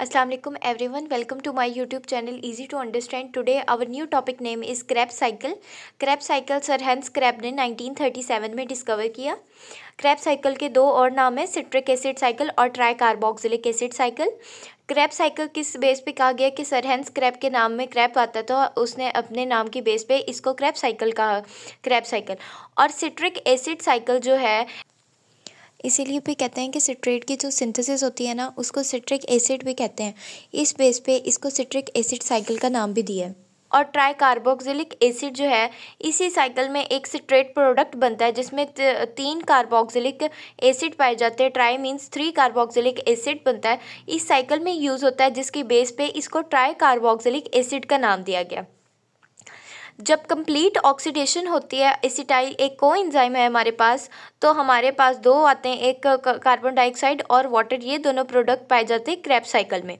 every everyone welcome to my YouTube channel easy to understand today our new topic name is Krebs cycle Krebs cycle sir Hans Krebs ने 1937 में discover किया Krebs cycle के दो और नाम है citric acid cycle और tricarboxylic acid cycle Krebs cycle किस बेस पे कहा गया कि सर सरहेंस क्रैप के नाम में क्रैप आता था उसने अपने नाम की बेस पे इसको क्रैप साइकिल कहा क्रैप साइकिल और सिट्रिक एसिड साइकिल जो है इसीलिए भी कहते हैं कि सिट्रेट की जो सिंथेसिस होती है ना उसको सिट्रिक एसिड भी कहते हैं इस बेस पे इसको सिट्रिक एसिड साइकिल का नाम भी दिया है और ट्राई कार्बोक्सिलिक एसिड जो है इसी साइकिल में एक सिट्रेट प्रोडक्ट बनता है जिसमें तीन कार्बोक्सिलिक एसिड पाए जाते हैं tri means three carboxylic acid बनता है इस साइकिल में यूज़ होता है जिसकी बेस पे इसको ट्राई कार्बोक्सिलिक एसिड का नाम दिया गया जब कंप्लीट ऑक्सीडेशन होती है एसिटाइल एक को एंजाइम है हमारे पास तो हमारे पास दो आते हैं एक कार्बन डाइऑक्साइड और वाटर ये दोनों प्रोडक्ट पाए जाते हैं क्रैप साइकिल में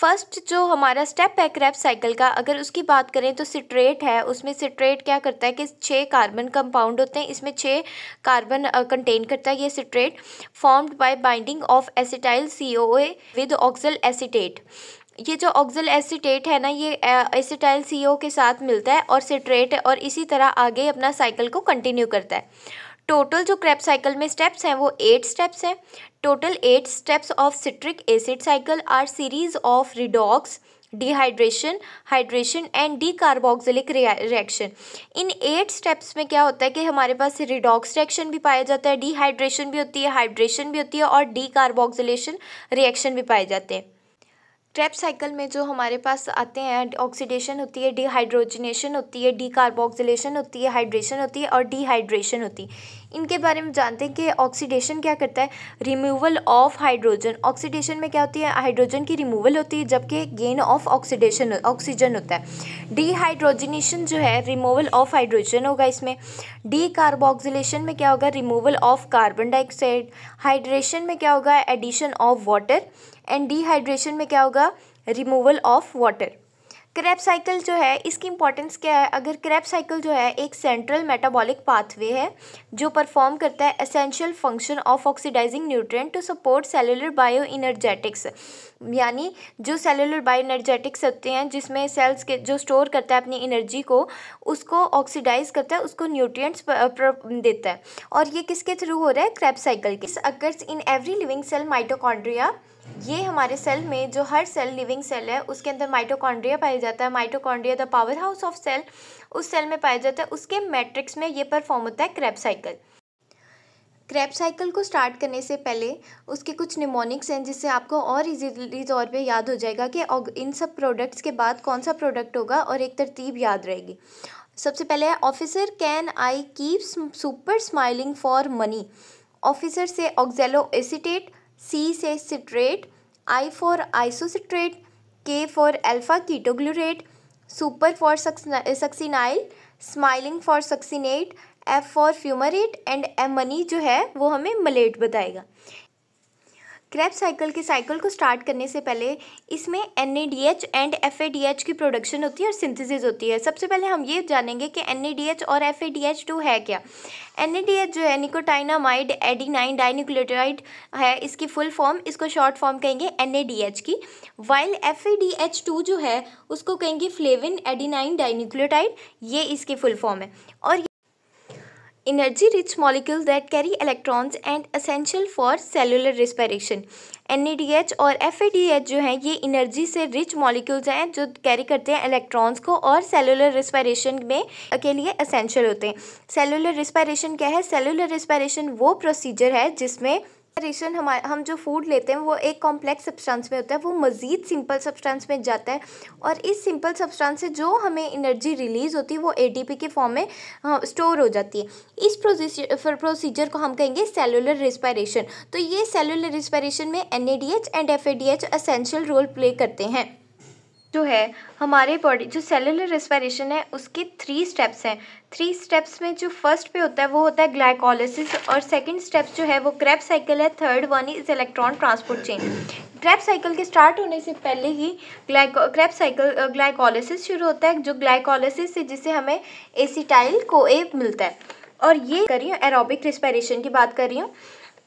फर्स्ट जो हमारा स्टेप है क्रैप साइकिल का अगर उसकी बात करें तो सिट्रेट है उसमें सिट्रेट क्या करता है कि छः कार्बन कंपाउंड होते हैं इसमें छः कार्बन कंटेन करता है ये citrate formed by binding of acetyl C O A with oxaloacetate ये जो ऑक्जल एसीटेट है ना ये एसीटाइल सी के साथ मिलता है और सिट्रेट और इसी तरह आगे अपना साइकिल को कंटिन्यू करता है टोटल जो क्रैप साइकिल में स्टेप्स हैं वो एट स्टेप्स हैं total eight steps of citric acid cycle are series of redox dehydration hydration and decarboxylic reaction इन एट स्टेप्स में क्या होता है कि हमारे पास रिडॉक्स रिएक्शन भी पाया जाता है डिहाइड्रेशन भी होती है हाइड्रेशन भी होती है और डी कार्बोक्सिलेशन रिएक्शन भी पाए जाते हैं ट्रैप साइकिल में जो हमारे पास आते हैं ऑक्सीडेशन होती है डिहाइड्रोजनेशन होती है डी होती है हाइड्रेशन होती है और डिहाइड्रेशन होती है इनके बारे में जानते हैं कि ऑक्सीडेशन क्या करता है रिमूवल ऑफ हाइड्रोजन ऑक्सीडेशन में क्या होती है हाइड्रोजन की रिमूवल होती है जबकि गेन ऑफ ऑक्सीडेशन ऑक्सीजन होता है डीहाइड्रोजनेशन जो है रिमूवल ऑफ हाइड्रोजन होगा इसमें डी में क्या होगा removal of carbon dioxide hydration में क्या होगा addition of water and dehydration में क्या होगा removal of water Krebs cycle जो है इसकी इंपॉर्टेंस क्या है अगर क्रैप साइकिल जो है एक सेंट्रल मेटाबॉलिक पाथवे है जो परफॉर्म करता है essential function of oxidising nutrient to support cellular bioenergetics यानी जो सेलुलर बायो इनर्जेटिक्स होते हैं जिसमें सेल्स के जो स्टोर करता है अपनी एनर्जी को उसको ऑक्सीडाइज करता है उसको न्यूट्रियट्स देता है और ये किसके थ्रू हो रहा है क्रैप साइकिल के occurs in every living cell mitochondria ये हमारे सेल में जो हर सेल लिविंग सेल है उसके अंदर माइटोकॉन्ड्रिया पाया जाता है mitochondria the powerhouse of cell उस सेल में पाया जाता है उसके मैट्रिक्स में ये परफॉर्म होता है क्रैप साइकिल क्रैप साइकिल को स्टार्ट करने से पहले उसके कुछ निमोनिक्स हैं जिससे आपको और इजीली तौर पे याद हो जाएगा कि इन सब प्रोडक्ट्स के बाद कौन सा प्रोडक्ट होगा और एक तरतीब याद रहेगी सबसे पहले है officer can I keep super smiling for money officer से ऑक्जेलो एसीटेट सी से citrate I for isocitrate K for alpha ketoglutarate super for succinyl smiling for succinate F for fumarate and M money जो है वो हमें malate बताएगा Krebs cycle की cycle को start करने से पहले इसमें एन एंड एफ की प्रोडक्शन होती है और सिंथेसिस होती है सबसे पहले हम ये जानेंगे कि एन और एफ टू है क्या एन जो है निकोटाइनामाइड नाइन डाइनिक्लोटाइड है इसकी फुल फॉर्म इसको शॉर्ट फॉर्म कहेंगे एन की वाइल एफ टू जो है उसको कहेंगे फ्लेविन नाइन डाइनिक्लोटाइड ये इसकी फुल फॉर्म है और energy rich molecule that carry electrons and essential for cellular respiration N और एफ जो हैं ये एनर्जी से रिच मॉलिक्यूल्स हैं जो कैरी करते हैं इलेक्ट्रॉन्स को और सेलुलर रिस्पायरेशन में के लिए असेंशियल होते हैं सेलुलर रिस्पायरेशन क्या है सेलुलर रिस्पायरेशन वो प्रोसीजर है जिसमें रेशन हमारे हम जो फूड लेते हैं वो एक कॉम्प्लेक्स सब्सटेंस में होता है वो मज़ीद सिंपल सब्सटेंस में जाता है और इस सिंपल सब्सटेंस से जो हमें एनर्जी रिलीज़ होती है वो एटीपी के फॉर्म में स्टोर हाँ, हो जाती है इस प्रोसीजर को हम कहेंगे सेलुलर रिस्पायरेशन तो ये सेलुलर रिस्पायरेशन में N and F essential role play करते हैं जो है हमारे बॉडी जो सेलुलर रेस्पिरेशन है उसके थ्री स्टेप्स हैं थ्री स्टेप्स में जो फर्स्ट पे होता है वो होता है ग्लाइकोलिसिस और सेकंड स्टेप्स जो है वो क्रैप साइकिल है third one is electron transport chain Krebs cycle के स्टार्ट होने से पहले ही ग्लाइको क्रैप साइकिल ग्लाइकोलिसिस शुरू होता है जो ग्लाइकोलिसिस से जिसे हमें एसीटाइल को मिलता है और ये कर रही हूँ एरोबिक रेस्पायरेशन की बात कर रही हूँ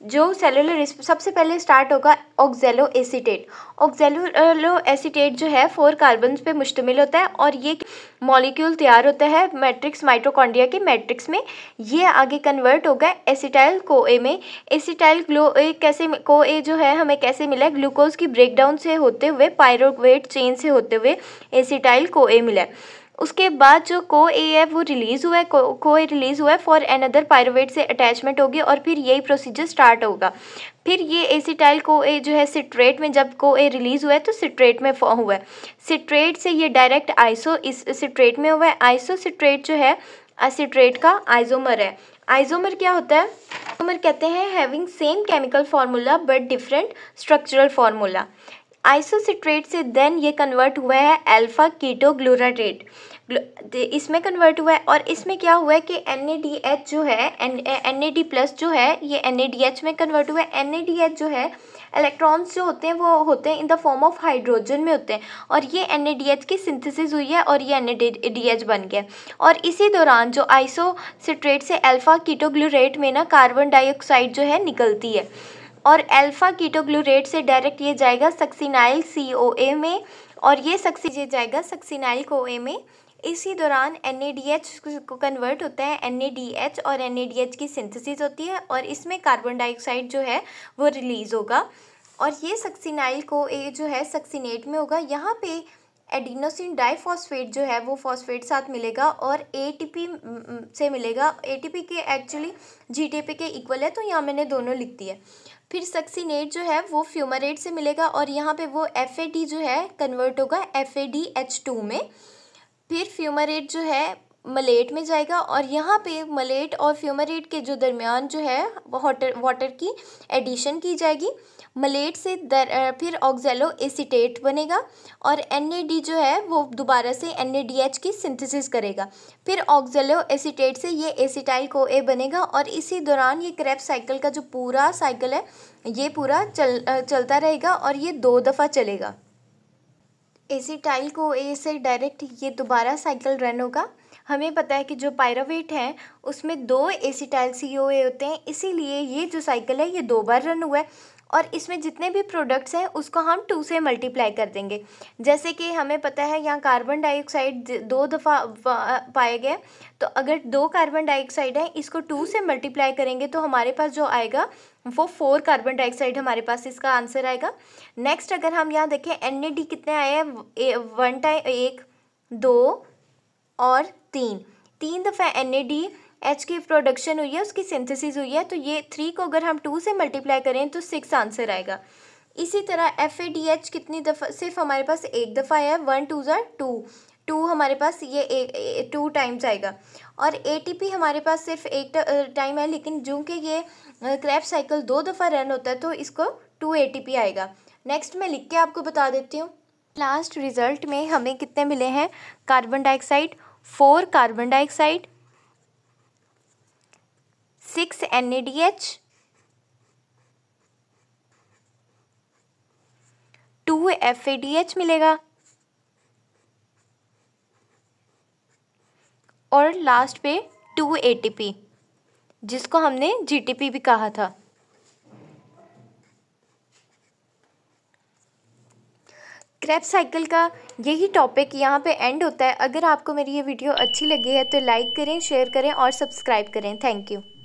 जो सेलुलर सबसे पहले स्टार्ट होगा ऑक्जेलो एसीटेट ऑक्जेलो एसीटेट जो है फोर कार्बन पे मुश्तमिल होता है और ये मॉलिक्यूल तैयार होता है मैट्रिक्स माइट्रोकॉन्डिया के मैट्रिक्स में ये आगे कन्वर्ट होगा एसिटाइल को ए में एसिटाइल ग्लो ए कैसे कोए जो है हमें कैसे मिला ग्लूकोज की ब्रेकडाउन से होते हुए पायरोवेट चेन से होते हुए एसिटाइल ए मिला उसके बाद जो को ए है वो रिलीज़ हुआ है को, को ए रिलीज़ हुआ है फॉर अनदर पायरोवेट से अटैचमेंट होगी और फिर यही प्रोसीजर स्टार्ट होगा फिर ये एसिटाइल को ए जो है सिट्रेट में जब को ए रिलीज़ हुआ है तो सिट्रेट में हुआ है सिट्रेट से ये डायरेक्ट आइसो इस सिट्रेट में हुआ है आइसो सिट्रेट जो है सिट्रेट का आइजोमर है आइजोमर क्या होता है आइजोमर कहते हैं having same chemical formula but different structural formula isocitrate से देन ये कन्वर्ट हुआ है अल्फ़ा कीटो ग्लूराट्रेट इसमें कन्वर्ट हुआ है और इसमें क्या हुआ है कि एन जो है एन ए प्लस जो है ये एन में कन्वर्ट हुआ है एन जो है इलेक्ट्रॉन्स जो होते हैं वो होते हैं in the form of hydrogen में होते हैं और ये एन की सिंथेसिस हुई है और ये एन बन गया और इसी दौरान जो आइसोसिट्रेट से अल्फ़ा कीटोग्लूरेट में ना कार्बन डाइऑक्साइड जो है निकलती है और अल्फ़ा कीटोग्लूरेट से डायरेक्ट ये जाएगा सक्सीनाइल सी ओ ए में और ये सक्सी ये जाएगा सक्सीनाइल को ए में इसी दौरान एन को कन्वर्ट होता है एन और एन की सिंथेसिस होती है और इसमें कार्बन डाइऑक्साइड जो है वो रिलीज़ होगा और ये सक्सीनाइल को ए जो है सक्सीनेट में होगा यहाँ पे एडिनोसिन डाइफॉस्फेट जो है वो फॉस्फेट साथ मिलेगा और एटीपी से मिलेगा एटीपी के एक्चुअली जीटीपी के इक्वल है तो यहाँ मैंने दोनों लिख दिया फिर सक्सीनेट जो है वो फ्यूमरेट से मिलेगा और यहाँ पे वो एफ जो है कन्वर्ट होगा एफ में फिर फ्यूमरेट जो है मलेट में जाएगा और यहाँ पे मलेट और फ्यूमरेट के जो दरमियान जो है वाटर वाटर की एडिशन की जाएगी मलेट से दर, फिर ऑक्जेलो एसीटेट बनेगा और एन जो है वो दोबारा से एन की सिंथेसिस करेगा फिर ऑक्जेलो एसीटेट से ये एसीटाइल को ए बनेगा और इसी दौरान ये क्रैप साइकिल का जो पूरा साइकिल है ये पूरा चल चलता रहेगा और ये दो दफ़ा चलेगा एसीटाइल को ए से डायरेक्ट ये दोबारा साइकिल रन होगा हमें पता है कि जो पायरावेट है उसमें दो एसीटाइल सी ओ ए होते हैं इसीलिए ये जो साइकिल है ये दो बार रन हुआ है और इसमें जितने भी प्रोडक्ट्स हैं उसको हम टू से मल्टीप्लाई कर देंगे जैसे कि हमें पता है यहाँ कार्बन डाइऑक्साइड दो दफ़ा पाए गए तो अगर दो कार्बन डाइऑक्साइड हैं इसको टू से मल्टीप्लाई करेंगे तो हमारे पास जो आएगा वो फोर कार्बन डाइऑक्साइड हमारे पास इसका आंसर आएगा नेक्स्ट अगर हम यहाँ देखें एन कितने आए हैं वन टाइम एक दो और तीन तीन दफ़ा एन एच की प्रोडक्शन हुई है उसकी सिंथेसिस हुई है तो ये थ्री को अगर हम टू से मल्टीप्लाई करें तो सिक्स आंसर आएगा इसी तरह एफ ए डी एच कितनी दफ़ा सिर्फ हमारे पास एक दफ़ा है वन टू ज़ार टू टू हमारे पास ये एक टू टाइम्स आएगा और ए टी पी हमारे पास सिर्फ एक टाइम है लेकिन जो कि ये क्रैप साइकिल दो दफ़ा रन होता है तो इसको टू ए टी पी आएगा नेक्स्ट मैं लिख के आपको बता देती हूँ लास्ट रिज़ल्ट में हमें कितने मिले हैं carbon dioxide four carbon dioxide six N A D H two F A D H मिलेगा और लास्ट पे टू ए टी पी जिसको हमने जी टी पी भी कहा था क्रैप साइकिल का यही टॉपिक यहाँ पे एंड होता है अगर आपको मेरी ये वीडियो अच्छी लगी है तो लाइक करें शेयर करें और सब्सक्राइब करें थैंक यू